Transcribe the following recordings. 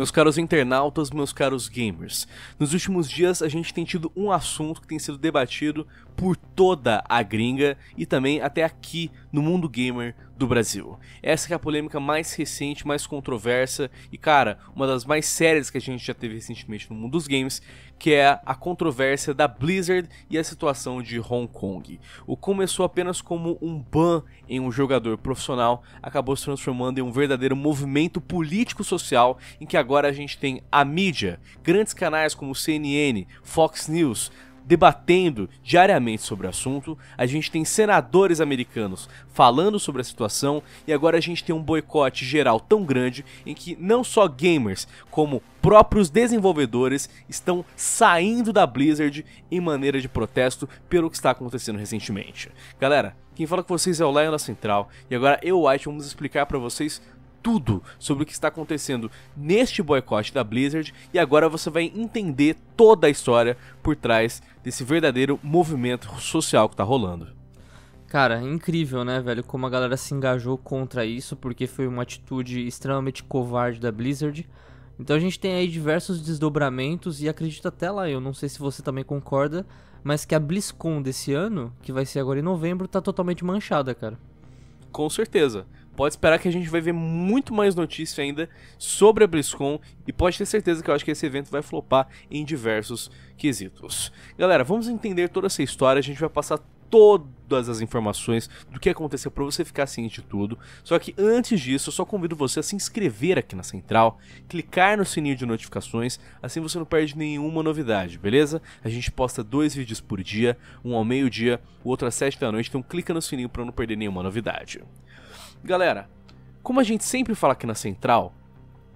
Meus caros internautas, meus caros gamers, nos últimos dias a gente tem tido um assunto que tem sido debatido por toda a gringa e também até aqui no mundo gamer do Brasil. Essa é a polêmica mais recente, mais controversa e, cara, uma das mais sérias que a gente já teve recentemente no mundo dos games, que é a controvérsia da Blizzard e a situação de Hong Kong. O começou apenas como um ban em um jogador profissional, acabou se transformando em um verdadeiro movimento político-social em que agora a gente tem a mídia, grandes canais como CNN, Fox News, debatendo diariamente sobre o assunto, a gente tem senadores americanos falando sobre a situação e agora a gente tem um boicote geral tão grande em que não só gamers, como próprios desenvolvedores estão saindo da Blizzard em maneira de protesto pelo que está acontecendo recentemente. Galera, quem fala com vocês é o Lionel Central e agora eu, White, vamos explicar para vocês tudo sobre o que está acontecendo neste boicote da Blizzard e agora você vai entender toda a história por trás desse verdadeiro movimento social que está rolando. Cara, é incrível, né, velho, como a galera se engajou contra isso, porque foi uma atitude extremamente covarde da Blizzard. Então a gente tem aí diversos desdobramentos e acredito até lá, eu não sei se você também concorda, mas que a BlizzCon desse ano, que vai ser agora em novembro, tá totalmente manchada, cara. Com certeza pode esperar que a gente vai ver muito mais notícia ainda sobre a BlizzCon e pode ter certeza que eu acho que esse evento vai flopar em diversos quesitos. Galera, vamos entender toda essa história, a gente vai passar todas as informações do que aconteceu para você ficar ciente de tudo. Só que antes disso, eu só convido você a se inscrever aqui na Central, clicar no sininho de notificações, assim você não perde nenhuma novidade, beleza? A gente posta dois vídeos por dia, um ao meio-dia, o outro às 7 da noite, então clica no sininho para não perder nenhuma novidade. Galera, como a gente sempre fala aqui na Central,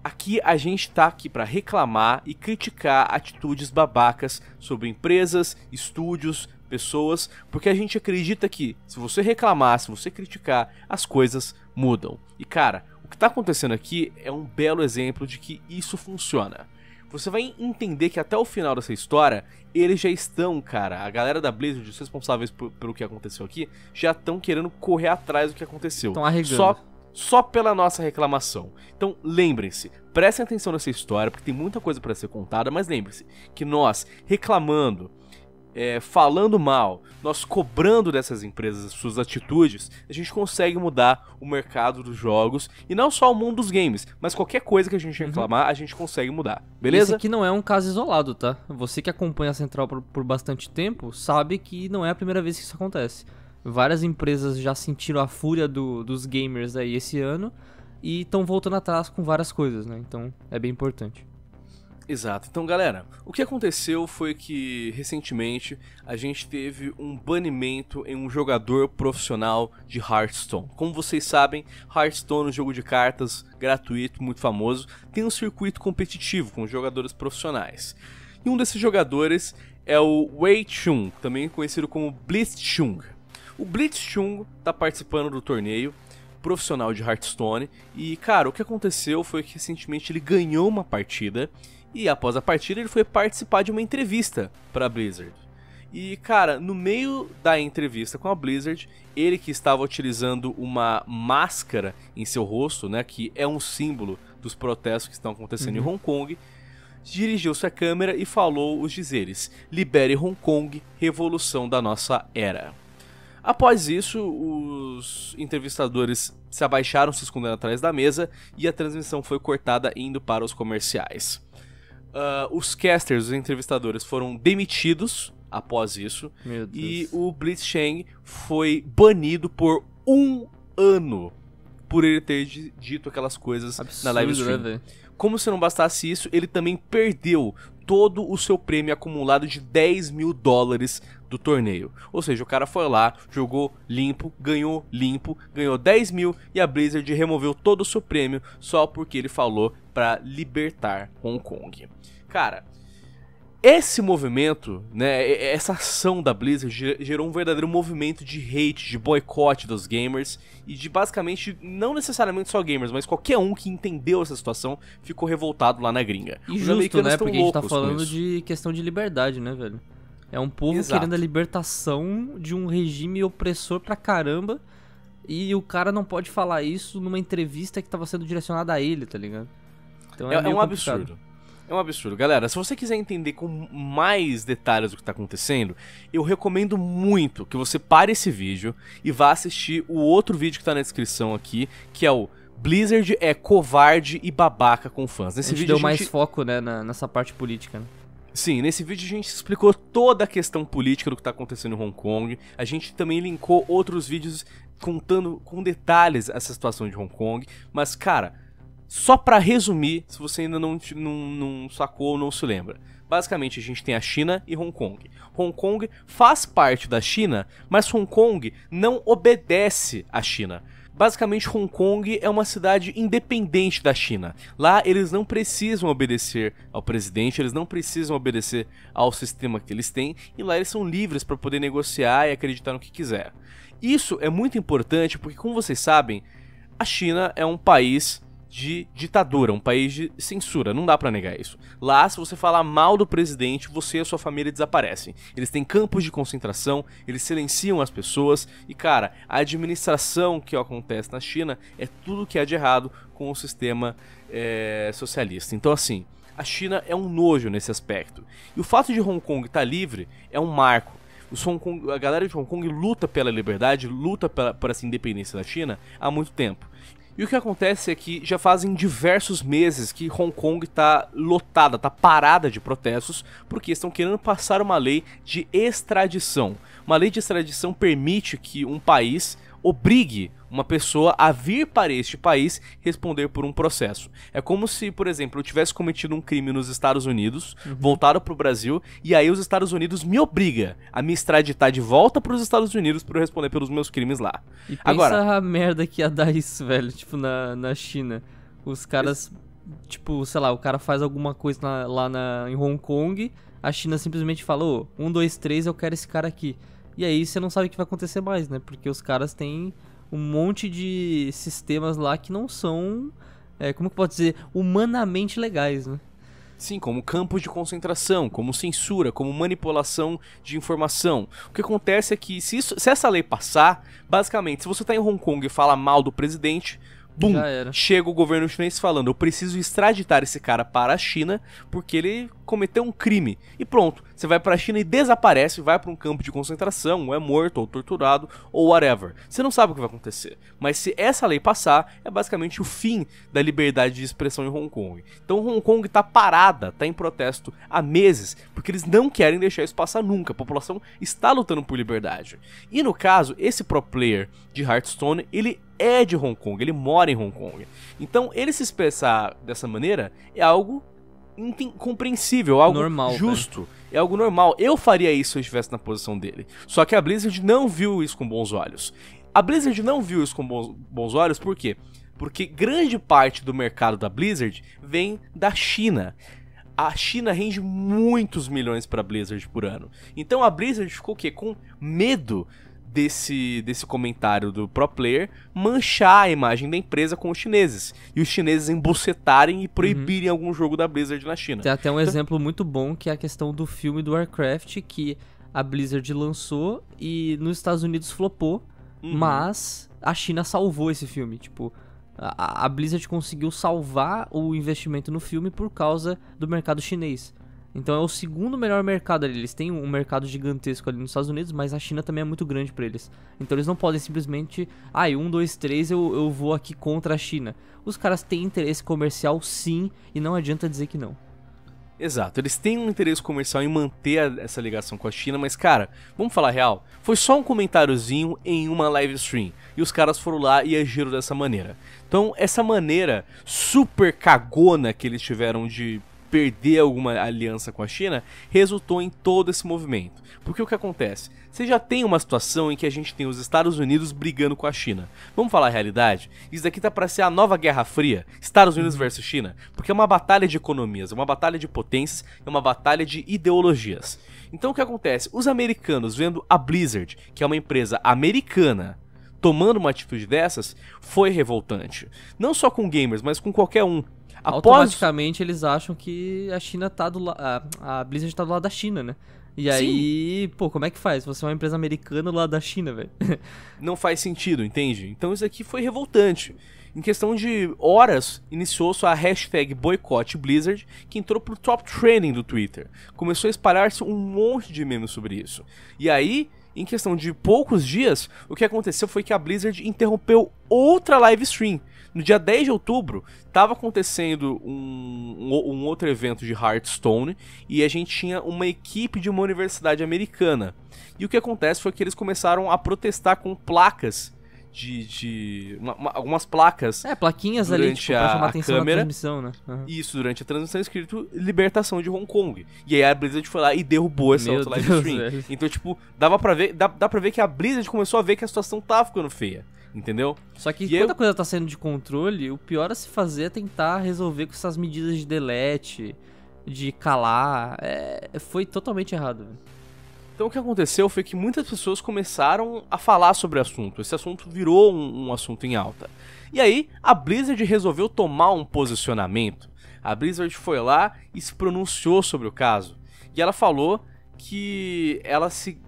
aqui a gente tá aqui para reclamar e criticar atitudes babacas sobre empresas, estúdios, pessoas, porque a gente acredita que se você reclamar, se você criticar, as coisas mudam. E cara, o que está acontecendo aqui é um belo exemplo de que isso funciona você vai entender que até o final dessa história, eles já estão, cara, a galera da Blizzard, os responsáveis por, pelo que aconteceu aqui, já estão querendo correr atrás do que aconteceu. Estão arregando. Só, só pela nossa reclamação. Então, lembrem-se, prestem atenção nessa história, porque tem muita coisa para ser contada, mas lembrem-se que nós, reclamando, é, falando mal, nós cobrando dessas empresas suas atitudes, a gente consegue mudar o mercado dos jogos e não só o mundo dos games, mas qualquer coisa que a gente uhum. reclamar, uhum. a gente consegue mudar, beleza? Esse aqui não é um caso isolado, tá? Você que acompanha a Central por, por bastante tempo sabe que não é a primeira vez que isso acontece. Várias empresas já sentiram a fúria do, dos gamers aí esse ano e estão voltando atrás com várias coisas, né? Então é bem importante. Exato. Então, galera, o que aconteceu foi que recentemente a gente teve um banimento em um jogador profissional de Hearthstone. Como vocês sabem, Hearthstone é um jogo de cartas gratuito, muito famoso, tem um circuito competitivo com jogadores profissionais. E um desses jogadores é o Wei Chung, também conhecido como Blitzchung. O Blitzchung está participando do torneio profissional de Hearthstone e, cara, o que aconteceu foi que recentemente ele ganhou uma partida e após a partida, ele foi participar de uma entrevista para a Blizzard. E cara, no meio da entrevista com a Blizzard, ele que estava utilizando uma máscara em seu rosto, né, que é um símbolo dos protestos que estão acontecendo uhum. em Hong Kong, dirigiu-se à câmera e falou os dizeres: "Libere Hong Kong, revolução da nossa era". Após isso, os entrevistadores se abaixaram, se escondendo atrás da mesa, e a transmissão foi cortada indo para os comerciais. Uh, os casters, os entrevistadores, foram demitidos após isso. E o Blitzcheng foi banido por um ano por ele ter dito aquelas coisas Absurdo, na live stream. Né, Como se não bastasse isso, ele também perdeu todo o seu prêmio acumulado de 10 mil dólares do torneio. Ou seja, o cara foi lá, jogou limpo, ganhou limpo, ganhou 10 mil e a Blizzard removeu todo o seu prêmio só porque ele falou para libertar Hong Kong. Cara, esse movimento, né, essa ação da Blizzard gerou um verdadeiro movimento de hate, de boicote dos gamers e de basicamente, não necessariamente só gamers, mas qualquer um que entendeu essa situação ficou revoltado lá na gringa. E Os justo, né, porque a gente tá falando de questão de liberdade, né, velho? É um povo Exato. querendo a libertação de um regime opressor pra caramba e o cara não pode falar isso numa entrevista que tava sendo direcionada a ele, tá ligado? Então é, é, é um complicado. absurdo. É um absurdo. Galera, se você quiser entender com mais detalhes o que está acontecendo, eu recomendo muito que você pare esse vídeo e vá assistir o outro vídeo que está na descrição aqui, que é o Blizzard é covarde e babaca com fãs. Nesse a gente vídeo deu a gente... mais foco né, na, nessa parte política, né? Sim, nesse vídeo a gente explicou toda a questão política do que está acontecendo em Hong Kong. A gente também linkou outros vídeos contando com detalhes essa situação de Hong Kong. Mas, cara, só para resumir, se você ainda não, não, não sacou ou não se lembra. Basicamente, a gente tem a China e Hong Kong. Hong Kong faz parte da China, mas Hong Kong não obedece à China. Basicamente, Hong Kong é uma cidade independente da China. Lá eles não precisam obedecer ao presidente, eles não precisam obedecer ao sistema que eles têm, e lá eles são livres para poder negociar e acreditar no que quiser. Isso é muito importante porque, como vocês sabem, a China é um país de ditadura, um país de censura, não dá para negar isso. Lá, se você falar mal do presidente, você e a sua família desaparecem. Eles têm campos de concentração, eles silenciam as pessoas e, cara, a administração que acontece na China é tudo que há de errado com o sistema é, socialista. Então, assim, a China é um nojo nesse aspecto. E o fato de Hong Kong estar tá livre é um marco. Hong Kong, a galera de Hong Kong luta pela liberdade, luta pela, por essa independência da China há muito tempo. E o que acontece é que já fazem diversos meses que Hong Kong está lotada, está parada de protestos, porque estão querendo passar uma lei de extradição. Uma lei de extradição permite que um país obrigue uma pessoa a vir para este país responder por um processo. É como se, por exemplo, eu tivesse cometido um crime nos Estados Unidos, uhum. voltado para o Brasil, e aí os Estados Unidos me obriga a me extraditar de volta para os Estados Unidos para eu responder pelos meus crimes lá. E Agora, pensa a merda que ia dar isso, velho, tipo, na, na China. Os caras, esse... tipo, sei lá, o cara faz alguma coisa na, lá na, em Hong Kong, a China simplesmente falou, um, dois, três, eu quero esse cara aqui. E aí você não sabe o que vai acontecer mais, né? Porque os caras têm um monte de sistemas lá que não são, é, como que pode dizer, humanamente legais, né? Sim, como campos de concentração, como censura, como manipulação de informação. O que acontece é que, se, isso, se essa lei passar, basicamente, se você está em Hong Kong e fala mal do presidente, Bum! Chega o governo chinês falando: eu preciso extraditar esse cara para a China porque ele cometeu um crime. E pronto, você vai para a China e desaparece, vai para um campo de concentração, ou é morto, ou torturado, ou whatever. Você não sabe o que vai acontecer. Mas se essa lei passar, é basicamente o fim da liberdade de expressão em Hong Kong. Então Hong Kong está parada, está em protesto há meses, porque eles não querem deixar isso passar nunca. A população está lutando por liberdade. E no caso, esse pro player de Hearthstone, ele é de Hong Kong, ele mora em Hong Kong. Então, ele se expressar dessa maneira é algo incompreensível, algo normal, né? justo, né? é algo normal. Eu faria isso se eu estivesse na posição dele. Só que a Blizzard não viu isso com bons olhos. A Blizzard não viu isso com bons, bons olhos por quê? Porque grande parte do mercado da Blizzard vem da China a China rende muitos milhões para Blizzard por ano. Então a Blizzard ficou o quê? Com medo desse, desse comentário do pro player manchar a imagem da empresa com os chineses. E os chineses embucetarem e proibirem uhum. algum jogo da Blizzard na China. Tem até um então... exemplo muito bom que é a questão do filme do Warcraft, que a Blizzard lançou e nos Estados Unidos flopou, uhum. mas a China salvou esse filme. Tipo, a, a Blizzard conseguiu salvar o investimento no filme por causa do mercado chinês. Então é o segundo melhor mercado ali. Eles têm um mercado gigantesco ali nos Estados Unidos, mas a China também é muito grande para eles. Então eles não podem simplesmente, ai, ah, um, dois, três, eu, eu vou aqui contra a China. Os caras têm interesse comercial sim, e não adianta dizer que não. Exato, eles têm um interesse comercial em manter a, essa ligação com a China, mas cara, vamos falar real, foi só um comentáriozinho em uma live stream e os caras foram lá e agiram dessa maneira. Então, essa maneira super cagona que eles tiveram de perder alguma aliança com a China, resultou em todo esse movimento. Porque o que acontece? Você já tem uma situação em que a gente tem os Estados Unidos brigando com a China. Vamos falar a realidade? Isso daqui tá para ser a nova Guerra Fria, Estados Unidos versus China, porque é uma batalha de economias, é uma batalha de potências, é uma batalha de ideologias. Então o que acontece? Os americanos vendo a Blizzard, que é uma empresa americana, tomando uma atitude dessas, foi revoltante. Não só com gamers, mas com qualquer um. Automaticamente eles acham que a China tá do lado. A, Blizzard tá do lado da China, né? E Sim. aí, pô, como é que faz? Você é uma empresa americana lá da China, velho. Não faz sentido, entende? Então isso aqui foi revoltante. Em questão de horas, iniciou-se a hashtag boicote Blizzard, que entrou pro top trending do Twitter. Começou a espalhar-se um monte de memes sobre isso. E aí, em questão de poucos dias, o que aconteceu foi que a Blizzard interrompeu outra live stream no dia 10 de outubro, estava acontecendo um, um, outro evento de Hearthstone e a gente tinha uma equipe de uma universidade americana. E o que acontece foi que eles começaram a protestar com placas de, de uma, uma, algumas placas. É, plaquinhas ali, tipo, pra chamar a, a atenção na transmissão, né? Uhum. Isso, durante a transmissão escrito Libertação de Hong Kong. E aí a Blizzard foi lá e derrubou essa Meu outra live stream. Deus, então, tipo, dava pra ver, dá, dá pra ver que a Blizzard começou a ver que a situação tava ficando feia. Entendeu? Só que e quando eu... a coisa tá saindo de controle, o pior a se fazer é tentar resolver com essas medidas de delete, de calar. É... Foi totalmente errado. Então o que aconteceu foi que muitas pessoas começaram a falar sobre o assunto. Esse assunto virou um, um assunto em alta. E aí a Blizzard resolveu tomar um posicionamento. A Blizzard foi lá e se pronunciou sobre o caso. E ela falou que ela se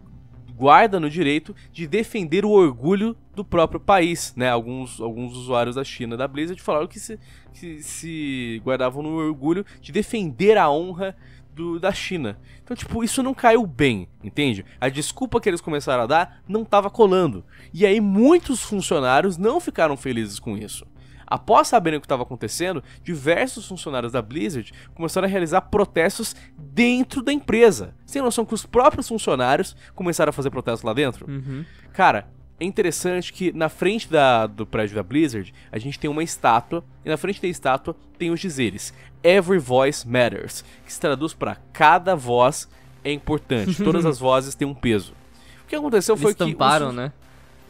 guarda no direito de defender o orgulho do próprio país, né? Alguns, alguns usuários da China da Blizzard falaram que se, que se guardavam no orgulho de defender a honra do, da China. Então, tipo, isso não caiu bem, entende? A desculpa que eles começaram a dar não estava colando. E aí muitos funcionários não ficaram felizes com isso. Após saberem o que estava acontecendo, diversos funcionários da Blizzard começaram a realizar protestos dentro da empresa. Sem noção que os próprios funcionários começaram a fazer protestos lá dentro. Uhum. Cara, é interessante que na frente da, do prédio da Blizzard, a gente tem uma estátua, e na frente da estátua tem os dizeres Every Voice Matters, que se traduz para cada voz é importante, todas as vozes têm um peso. O que aconteceu Eles foi que. Estamparam, né?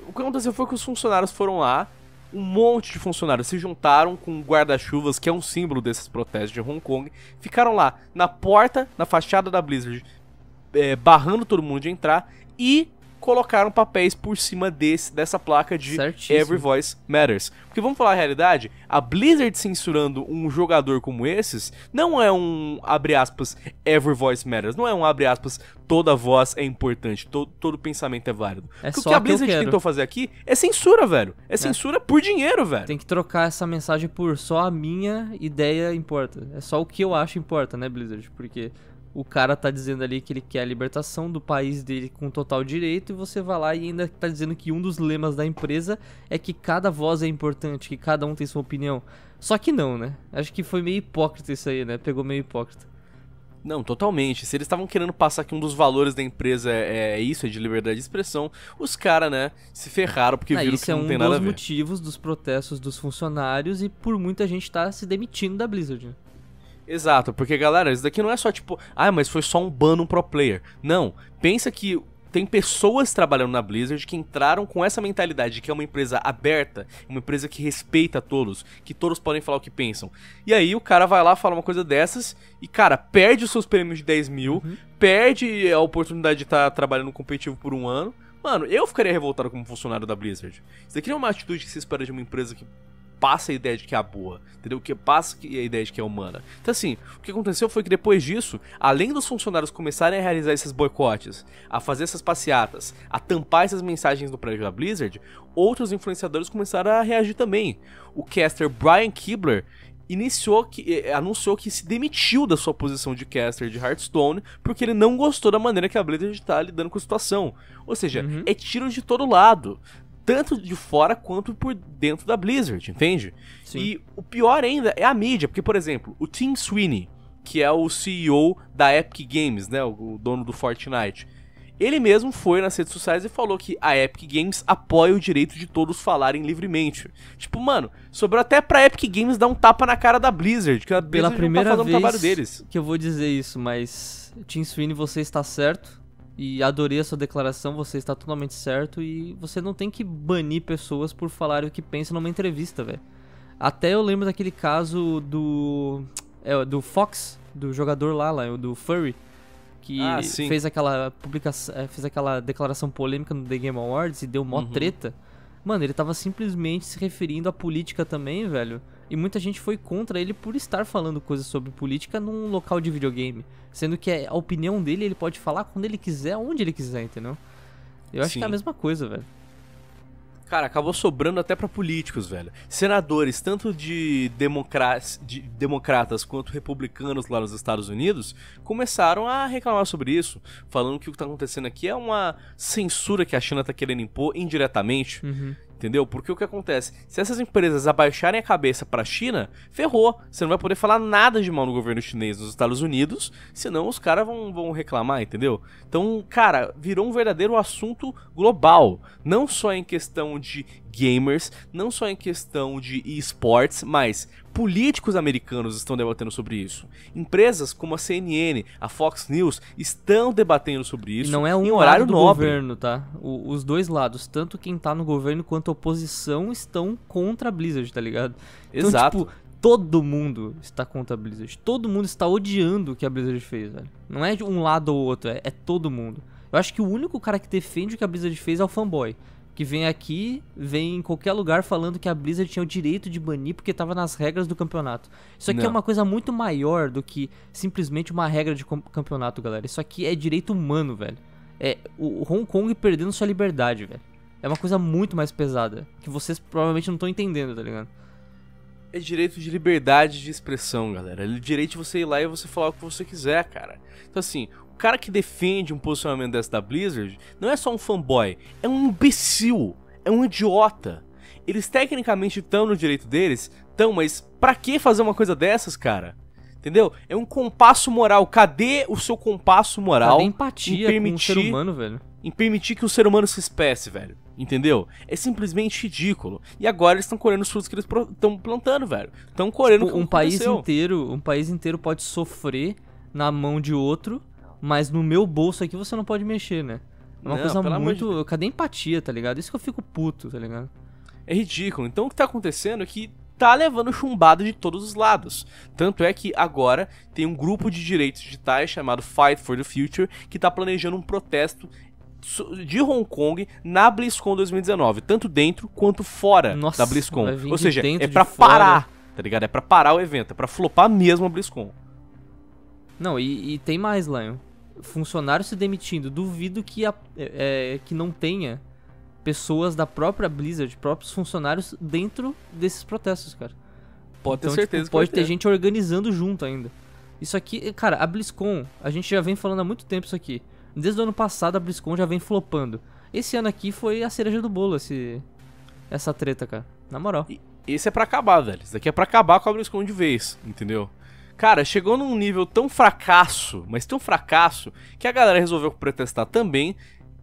O que aconteceu foi que os funcionários foram lá, um monte de funcionários se juntaram com guarda-chuvas, que é um símbolo desses protestos de Hong Kong, ficaram lá na porta, na fachada da Blizzard, é, barrando todo mundo de entrar e colocaram papéis por cima desse, dessa placa de Certíssimo. Every Voice Matters. Porque vamos falar a realidade, a Blizzard censurando um jogador como esses não é um, abre aspas, Every Voice Matters, não é um, abre aspas, toda voz é importante, todo, todo pensamento é válido. É só o que a Blizzard que tentou fazer aqui é censura, velho. É, é. censura é. por dinheiro, velho. Tem que trocar essa mensagem por só a minha ideia importa. É só o que eu acho importa, né, Blizzard? Porque o cara tá dizendo ali que ele quer a libertação do país dele com total direito e você vai lá e ainda tá dizendo que um dos lemas da empresa é que cada voz é importante, que cada um tem sua opinião. Só que não, né? Acho que foi meio hipócrita isso aí, né? Pegou meio hipócrita. Não, totalmente. Se eles estavam querendo passar que um dos valores da empresa é, é isso, é de liberdade de expressão, os caras, né, se ferraram porque ah, viram que é não um tem nada a ver. Isso é um dos motivos dos protestos dos funcionários e por muita gente tá se demitindo da Blizzard. Né? Exato, porque galera, isso daqui não é só tipo, ah, mas foi só um bano pro player. Não, pensa que tem pessoas trabalhando na Blizzard que entraram com essa mentalidade de que é uma empresa aberta, uma empresa que respeita todos, que todos podem falar o que pensam. E aí o cara vai lá, fala uma coisa dessas e, cara, perde os seus prêmios de 10 mil, uhum. perde a oportunidade de estar tá trabalhando competitivo por um ano. Mano, eu ficaria revoltado como funcionário da Blizzard. Isso daqui não é uma atitude que se espera de uma empresa que passa a ideia de que é a boa, entendeu? Que passa é a ideia de que é humana. Então, assim, o que aconteceu foi que depois disso, além dos funcionários começarem a realizar esses boicotes, a fazer essas passeatas, a tampar essas mensagens no prédio da Blizzard, outros influenciadores começaram a reagir também. O caster Brian Kibler iniciou que eh, eh, anunciou que se demitiu da sua posição de caster de Hearthstone porque ele não gostou da maneira que a Blizzard está lidando com a situação. Ou seja, uhum. é tiro de todo lado, tanto de fora quanto por dentro da Blizzard, entende? Sim. E o pior ainda é a mídia, porque, por exemplo, o Tim Sweeney, que é o CEO da Epic Games, né, o dono do Fortnite, ele mesmo foi nas redes sociais e falou que a Epic Games apoia o direito de todos falarem livremente. Tipo, mano, sobrou até pra Epic Games dar um tapa na cara da Blizzard, que a Blizzard Pela primeira não tá fazendo vez o trabalho deles. que eu vou dizer isso, mas Tim Sweeney, você está certo. E adorei essa declaração, você está totalmente certo e você não tem que banir pessoas por falarem o que pensam numa entrevista, velho. Até eu lembro daquele caso do é, do Fox, do jogador lá, lá do Furry, que ah, fez aquela publicação, é, fez aquela declaração polêmica no The Game Awards e deu mó uhum. treta. Mano, ele tava simplesmente se referindo à política também, velho. E muita gente foi contra ele por estar falando coisas sobre política num local de videogame. Sendo que é, a opinião dele ele pode falar quando ele quiser, onde ele quiser, entendeu? Eu acho Sim. que é a mesma coisa, velho. Cara, acabou sobrando até para políticos, velho. Senadores, tanto de, democra de democratas quanto republicanos lá nos Estados Unidos, começaram a reclamar sobre isso, falando que o que tá acontecendo aqui é uma censura que a China tá querendo impor indiretamente. Uhum. Entendeu? Porque o que acontece? Se essas empresas abaixarem a cabeça para a China, ferrou. Você não vai poder falar nada de mal no governo chinês nos Estados Unidos, senão os caras vão, vão reclamar, entendeu? Então, cara, virou um verdadeiro assunto global. Não só em questão de gamers, não só em questão de esportes, mas políticos americanos estão debatendo sobre isso. Empresas como a CNN, a Fox News estão debatendo sobre isso. E não é um em horário lado do nobre. governo, tá? O, os dois lados, tanto quem tá no governo quanto a oposição, estão contra a Blizzard, tá ligado? Então, tipo, Exato. Tipo, todo mundo está contra a Blizzard. Todo mundo está odiando o que a Blizzard fez, velho. Não é de um lado ou outro, é, é todo mundo. Eu acho que o único cara que defende o que a Blizzard fez é o fanboy que vem aqui, vem em qualquer lugar falando que a Blizzard tinha o direito de banir porque estava nas regras do campeonato. Isso aqui é não. é uma coisa muito maior do que simplesmente uma regra de campeonato, galera. Isso aqui é direito humano, velho. É o Hong Kong perdendo sua liberdade, velho. É uma coisa muito mais pesada, que vocês provavelmente não estão entendendo, tá ligado? É direito de liberdade de expressão, galera. É direito de você ir lá e você falar o que você quiser, cara. Então, assim, o cara que defende um posicionamento dessa da Blizzard não é só um fanboy, é um imbecil, é um idiota. Eles tecnicamente estão no direito deles, estão, mas pra que fazer uma coisa dessas, cara? Entendeu? É um compasso moral. Cadê o seu compasso moral? Cadê empatia permitir, com o ser humano, velho? Em permitir que o ser humano se espécie, velho. Entendeu? É simplesmente ridículo. E agora eles estão colhendo os frutos que eles estão plantando, velho. Estão colhendo tipo, um país inteiro, um país inteiro pode sofrer na mão de outro mas no meu bolso aqui você não pode mexer, né? É uma não, coisa muito. De... Cadê empatia, tá ligado? Isso que eu fico puto, tá ligado? É ridículo. Então o que tá acontecendo é que tá levando chumbada de todos os lados. Tanto é que agora tem um grupo de direitos digitais chamado Fight for the Future que tá planejando um protesto de Hong Kong na BlizzCon 2019, tanto dentro quanto fora Nossa, da BlizzCon. Ou seja, de é para parar, tá ligado? É para parar o evento, é para flopar mesmo a BlizzCon. Não, e, e tem mais, Lion funcionário se demitindo, duvido que, a, é, é, que não tenha pessoas da própria Blizzard, próprios funcionários dentro desses protestos, cara. Pode então, ter certeza. Tipo, pode ter gente organizando junto ainda. Isso aqui, cara, a BlizzCon, a gente já vem falando há muito tempo isso aqui. Desde o ano passado a BlizzCon já vem flopando. Esse ano aqui foi a cereja do bolo, esse, essa treta, cara. Na moral. E esse é para acabar, velho. Isso daqui é para acabar com a BlizzCon de vez, entendeu? Cara, chegou num nível tão fracasso, mas tão fracasso, que a galera resolveu protestar também,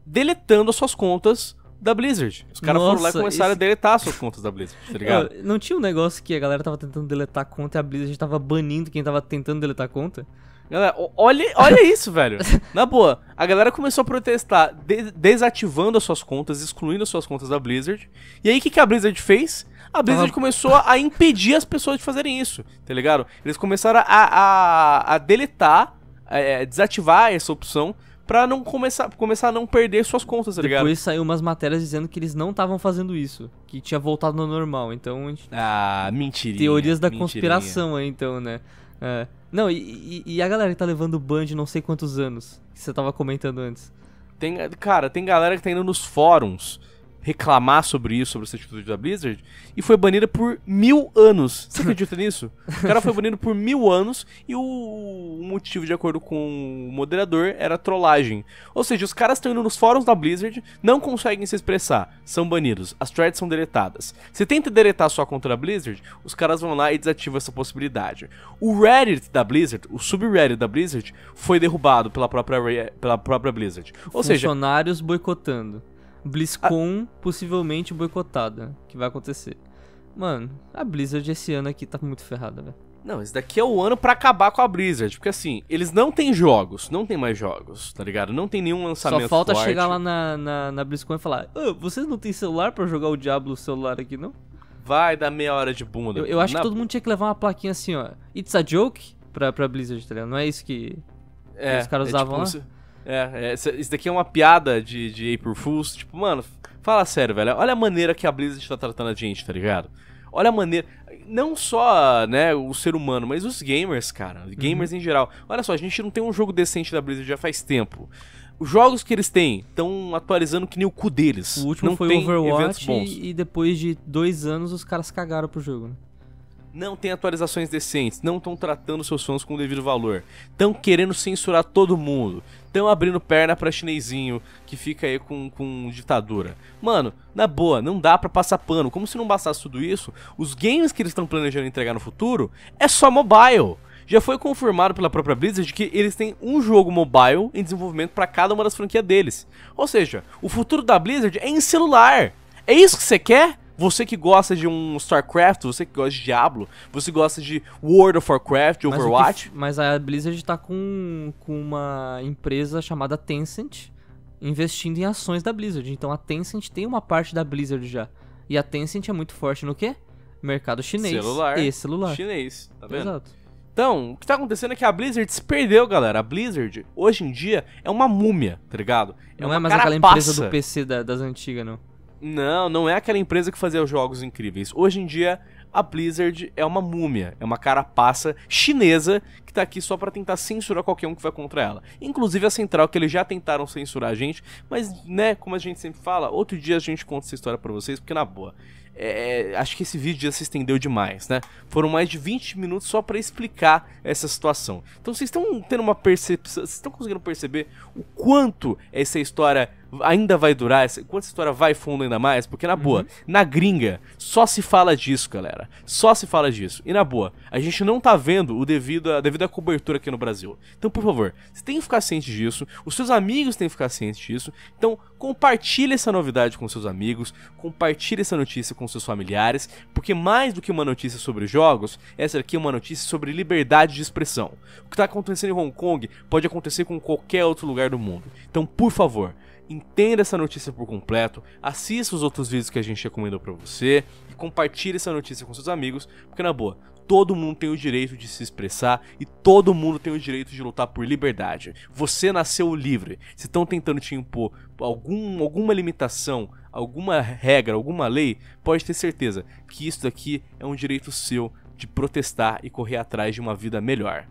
deletando as suas contas da Blizzard. Os caras foram lá e começaram esse... a deletar suas contas da Blizzard, tá é, ligado? não tinha um negócio que a galera tava tentando deletar a conta e a Blizzard tava banindo quem tava tentando deletar a conta? Galera, olha, olha isso, velho. Na boa, a galera começou a protestar, de desativando as suas contas, excluindo as suas contas da Blizzard. E aí, o que, que a Blizzard fez? a Blizzard ah. começou a impedir as pessoas de fazerem isso, tá ligado? Eles começaram a, a, a deletar, é, é desativar essa opção pra não começar, começar a não perder suas contas, tá ligado? Depois saiu umas matérias dizendo que eles não estavam fazendo isso, que tinha voltado no normal, então... Gente... Ah, mentira. Teorias da conspiração aí, então, né? É. Não, e, e, a galera que tá levando o ban de não sei quantos anos, que você tava comentando antes? Tem, cara, tem galera que tá indo nos fóruns reclamar sobre isso, sobre essa atitude da Blizzard, e foi banida por mil anos. Você acredita nisso? O cara foi banido por mil anos e o motivo, de acordo com o moderador, era trollagem. Ou seja, os caras estão indo nos fóruns da Blizzard, não conseguem se expressar, são banidos, as threads são deletadas. Se tenta deletar sua conta da Blizzard, os caras vão lá e desativam essa possibilidade. O Reddit da Blizzard, o subreddit da Blizzard, foi derrubado pela própria, pela própria Blizzard. Ou Funcionários seja, boicotando. BlizzCon possivelmente boicotada, que vai acontecer. Mano, a Blizzard esse ano aqui tá muito ferrada, velho. Não, esse daqui é o ano para acabar com a Blizzard, porque assim, eles não têm jogos, não tem mais jogos, tá ligado? Não tem nenhum lançamento Só falta forte. chegar lá na, na, na BlizzCon e falar, oh, vocês não têm celular para jogar o Diablo celular aqui, não? Vai dar meia hora de bunda. Eu, eu acho na... que todo mundo tinha que levar uma plaquinha assim, ó, It's a joke pra, pra Blizzard, tá ligado? Não é isso que, que é, os caras é usavam tipo, lá? É, é, isso daqui é uma piada de, de April Fools. Tipo, mano, fala sério, velho. Olha a maneira que a Blizzard tá tratando a gente, tá ligado? Olha a maneira. Não só, né, o ser humano, mas os gamers, cara. Uhum. gamers uhum. em geral. Olha só, a gente não tem um jogo decente da Blizzard já faz tempo. Os jogos que eles têm estão atualizando que nem o cu deles. O último não foi Overwatch e depois de dois anos os caras cagaram pro jogo, né? não tem atualizações decentes, não estão tratando seus fãs com o devido valor, estão querendo censurar todo mundo, estão abrindo perna para chinesinho que fica aí com, com ditadura. Mano, na boa, não dá para passar pano. Como se não bastasse tudo isso, os games que eles estão planejando entregar no futuro é só mobile. Já foi confirmado pela própria Blizzard que eles têm um jogo mobile em desenvolvimento para cada uma das franquias deles. Ou seja, o futuro da Blizzard é em celular. É isso que você quer? Você que gosta de um StarCraft, você que gosta de Diablo, você gosta de World of Warcraft, Overwatch. Mas, mas a Blizzard tá com, com uma empresa chamada Tencent investindo em ações da Blizzard. Então a Tencent tem uma parte da Blizzard já. E a Tencent é muito forte no quê? Mercado chinês. Celular. E celular. Chinês, tá vendo? Exato. Então, o que tá acontecendo é que a Blizzard se perdeu, galera. A Blizzard, hoje em dia, é uma múmia, tá ligado? É não é mais carapaça. aquela empresa do PC da, das antigas, não. Não, não é aquela empresa que fazia os jogos incríveis. Hoje em dia, a Blizzard é uma múmia, é uma carapaça chinesa que tá aqui só para tentar censurar qualquer um que vai contra ela. Inclusive a Central, que eles já tentaram censurar a gente, mas, né, como a gente sempre fala, outro dia a gente conta essa história para vocês, porque na boa. É, é, acho que esse vídeo já se estendeu demais, né? Foram mais de 20 minutos só para explicar essa situação. Então vocês estão tendo uma percepção, vocês estão conseguindo perceber o quanto essa história ainda vai durar, essa, essa história vai fundo ainda mais, porque na boa, uhum. na gringa, só se fala disso, galera. Só se fala disso. E na boa, a gente não tá vendo o devido, a, devido à cobertura aqui no Brasil. Então, por favor, você tem que ficar ciente disso, os seus amigos têm que ficar cientes disso. Então, compartilhe essa novidade com seus amigos, compartilhe essa notícia com seus familiares, porque mais do que uma notícia sobre jogos, essa aqui é uma notícia sobre liberdade de expressão. O que está acontecendo em Hong Kong pode acontecer com qualquer outro lugar do mundo. Então, por favor, entenda essa notícia por completo, assista os outros vídeos que a gente recomendou para você e compartilhe essa notícia com seus amigos, porque na boa, todo mundo tem o direito de se expressar e todo mundo tem o direito de lutar por liberdade. Você nasceu livre. Se estão tentando te impor algum, alguma limitação, alguma regra, alguma lei, pode ter certeza que isso daqui é um direito seu de protestar e correr atrás de uma vida melhor.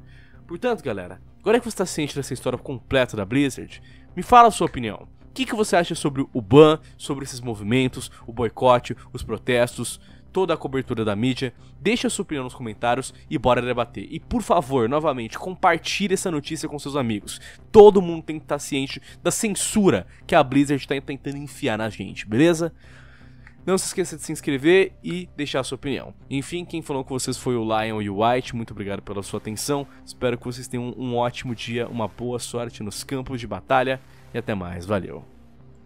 Portanto, galera, agora que você está ciente dessa história completa da Blizzard, me fala a sua opinião que, que você acha sobre o ban, sobre esses movimentos, o boicote, os protestos, toda a cobertura da mídia. Deixa sua opinião nos comentários e bora debater. E por favor, novamente, compartilhe essa notícia com seus amigos. Todo mundo tem que estar ciente da censura que a Blizzard está tentando enfiar na gente, beleza? Não se esqueça de se inscrever e deixar a sua opinião. Enfim, quem falou com vocês foi o Lion e o White. Muito obrigado pela sua atenção. Espero que vocês tenham um ótimo dia, uma boa sorte nos campos de batalha e até mais. Valeu.